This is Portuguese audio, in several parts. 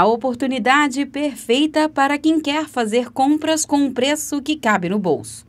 a oportunidade perfeita para quem quer fazer compras com um preço que cabe no bolso.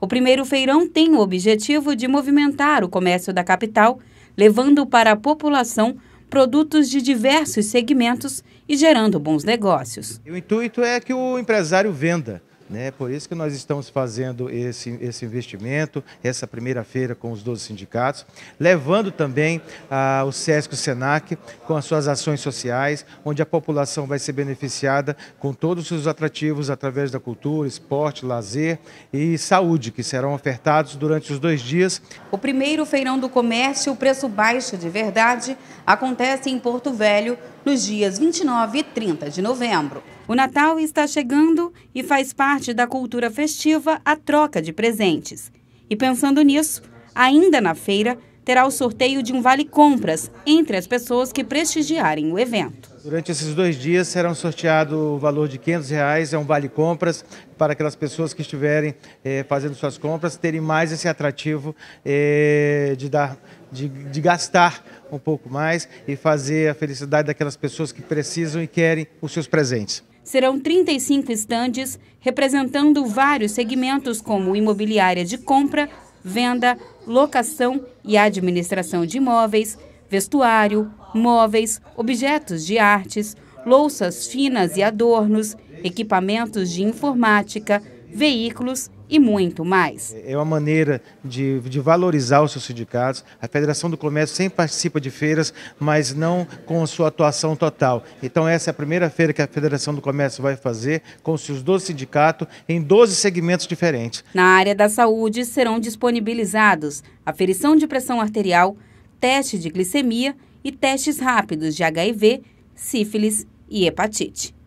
O primeiro feirão tem o objetivo de movimentar o comércio da capital, levando para a população produtos de diversos segmentos e gerando bons negócios. O intuito é que o empresário venda né? Por isso que nós estamos fazendo esse, esse investimento, essa primeira feira com os 12 sindicatos, levando também ah, o SESC e o SENAC com as suas ações sociais, onde a população vai ser beneficiada com todos os seus atrativos através da cultura, esporte, lazer e saúde, que serão ofertados durante os dois dias. O primeiro feirão do comércio, preço baixo de verdade, acontece em Porto Velho nos dias 29 e 30 de novembro. O Natal está chegando e faz parte parte da cultura festiva a troca de presentes. E pensando nisso, ainda na feira, terá o sorteio de um vale-compras entre as pessoas que prestigiarem o evento. Durante esses dois dias serão sorteados o valor de R$ 500, reais, é um vale-compras para aquelas pessoas que estiverem eh, fazendo suas compras terem mais esse atrativo eh, de, dar, de, de gastar um pouco mais e fazer a felicidade daquelas pessoas que precisam e querem os seus presentes serão 35 estandes representando vários segmentos como imobiliária de compra, venda, locação e administração de imóveis, vestuário, móveis, objetos de artes, louças finas e adornos, equipamentos de informática, veículos e muito mais. É uma maneira de, de, valorizar os seus sindicatos. A Federação do Comércio sempre participa de feiras, mas não com a sua atuação total. Então essa é a primeira feira que a Federação do Comércio vai fazer com os seus 12 sindicatos em 12 segmentos diferentes. Na área da saúde serão disponibilizados aferição de pressão arterial, teste de glicemia e testes rápidos de HIV, sífilis e hepatite.